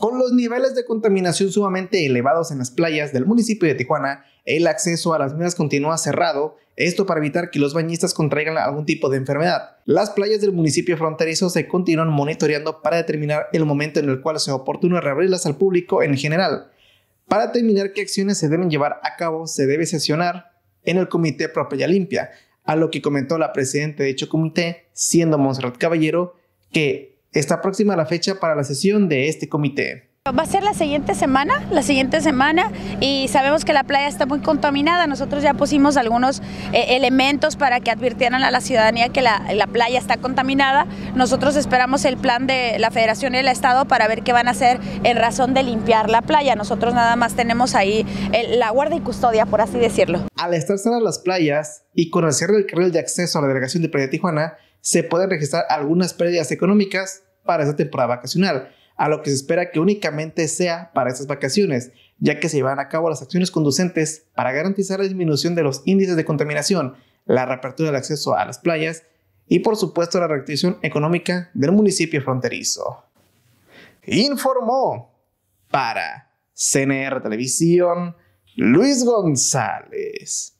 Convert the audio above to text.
Con los niveles de contaminación sumamente elevados en las playas del municipio de Tijuana, el acceso a las mismas continúa cerrado, esto para evitar que los bañistas contraigan algún tipo de enfermedad. Las playas del municipio fronterizo se continúan monitoreando para determinar el momento en el cual sea oportuno reabrirlas al público en general. Para determinar qué acciones se deben llevar a cabo, se debe sesionar en el Comité Propia Limpia, a lo que comentó la presidenta de dicho comité, siendo Monserrat Caballero, que Está próxima la fecha para la sesión de este comité. Va a ser la siguiente semana, la siguiente semana, y sabemos que la playa está muy contaminada. Nosotros ya pusimos algunos eh, elementos para que advirtieran a la ciudadanía que la, playa está contaminada. Nosotros esperamos el plan de la Federación y el Estado para ver qué van a hacer en razón de limpiar la playa. Nosotros nada más tenemos ahí eh, la guarda y custodia, por así decirlo. Al estar cerradas las playas y con el cierre del carril de acceso a la delegación de Playa Tijuana, se pueden registrar algunas pérdidas económicas para esta temporada vacacional, a lo que se espera que únicamente sea para esas vacaciones, ya que se llevan a cabo las acciones conducentes para garantizar la disminución de los índices de contaminación, la reapertura del acceso a las playas y por supuesto la reactivación económica del municipio fronterizo. Informó para CNR Televisión Luis González.